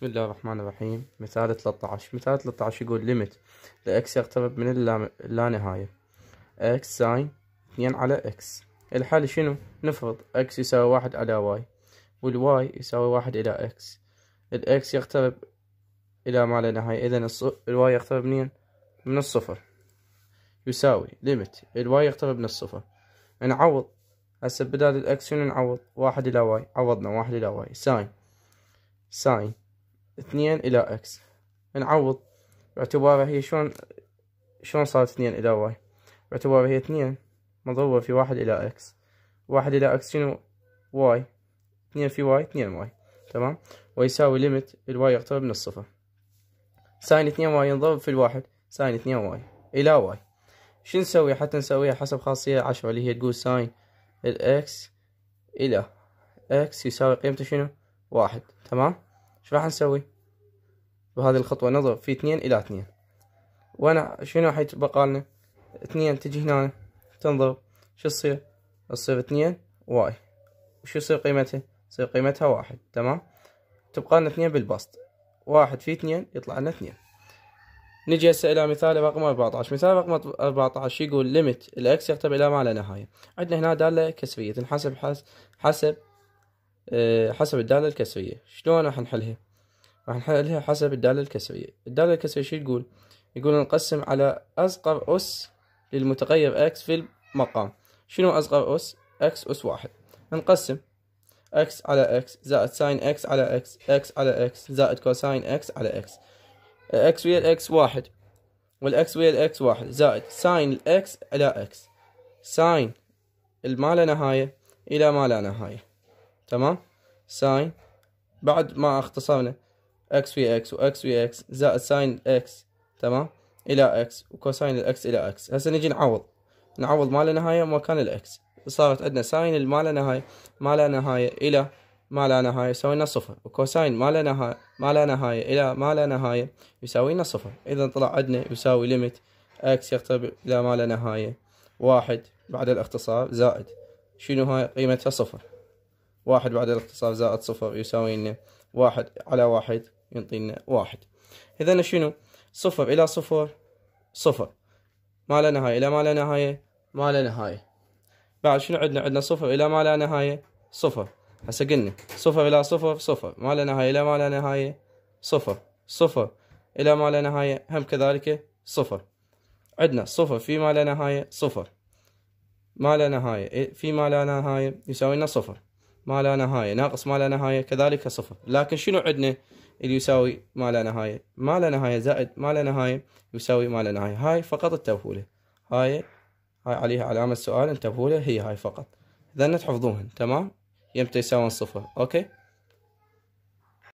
بسم الله الرحمن الرحيم مثال 13 مثال 13 يقول ليميت لإكس يقترب من اللا نهاية إكس ساين 2 على إكس الحل شنو؟ نفرض إكس يساوي 1 على واي والواي يساوي 1 إلى إكس الإكس يقترب إلى ما لا نهاية إذا الواي يقترب منين؟ من الصفر يساوي ليميت الواي يقترب من الصفر نعوض هسه بدال الإكس شنو نعوض؟ 1 إلى واي عوضنا 1 إلى واي ساين ساين اثنين إلى إكس نعوض باعتبارها هي شلون شلون صارت اثنين إلى واي باعتبارها هي اثنين مضروبة في واحد إلى إكس واحد إلى إكس شنو واي اثنين في واي اثنين واي تمام ويساوي ليمت الواي يقترب من الصفر ساين اثنين واي ينضرب في الواحد ساين اثنين واي إلى واي شو نسوي حتى نسويها حسب خاصية عشرة اللي هي تقول ساين الإكس إلى إكس يساوي قيمته شنو واحد تمام شو راح نسوي بهذه الخطوة نضرب في اثنين الى اثنين وانا شنو يتبقى لنا اثنين تجي هنا تنضرب شو تصير تصير اثنين واي وشو يصير قيمتها تصير قيمتها واحد تمام تبقى لنا اثنين بالبسط واحد في اثنين يطلع لنا اثنين نجي هسه الى مثال رقم 14 مثال رقم 14 يقول ليميت الاكس يقترب الى ما لا نهايه عندنا هنا داله كسريه تنحسب حسب آه، حسب الدالة الكسرية شلون راح نحلها راح نحلها حسب الدالة الكسرية الدالة الكسرية شو تقول يقول نقسم على أصغر أس للمتغير x في المقام شنو أصغر أس x أس واحد نقسم x على x زائد ساين x على x x على x زائد كوساين x على x آه، x ويا x واحد والx ويا x واحد زائد ساين x على x ساين ما لا نهاية إلى ما لا نهاية تمام ساين بعد ما اختصرنا اكس في اكس واكس في اكس زائد ساين اكس تمام الى اكس وكوساين الاكس الى اكس هسه نجي نعوض نعوض ما لا نهايه مكان الاكس صارت عندنا ساين ما لا نهايه ما لا نهايه الى ما لا نهايه يساوي لنا صفر وكوساين ما لا نهايه ما لا نهايه الى ما لا نهايه يساوي لنا صفر اذا طلع عندنا يساوي ليميت اكس يقترب الى ما لا نهايه واحد بعد الاختصار زائد شنو هاي قيمتها صفر واحد بعد الاختصار زائد صفر يساوي لنا واحد على واحد ينطينا واحد إذا شنو صفر إلى صفر صفر ما لا نهاية إلى ما لا نهاية ما لا نهاية بعد شنو عندنا عندنا صفر إلى ما لا نهاية صفر هسه قلنا صفر إلى صفر صفر ما لا نهاية إلى ما لا نهاية صفر صفر إلى ما لا نهاية هم كذلك صفر عندنا صفر في ما لا نهاية صفر ما لا نهاية في ما لا نهاية يساوي لنا صفر ما لا نهاية ناقص ما لا نهاية كذلك صفر لكن شنو عندنا اللي يساوي ما لا نهاية ما لا نهاية زائد ما لا نهاية يساوي ما لا نهاية هاي فقط التوهولة هاي هاي عليها علامة سؤال التوهولة هي هاي فقط إذا تحفظوهن تمام يمتى يساوي صفر أوكي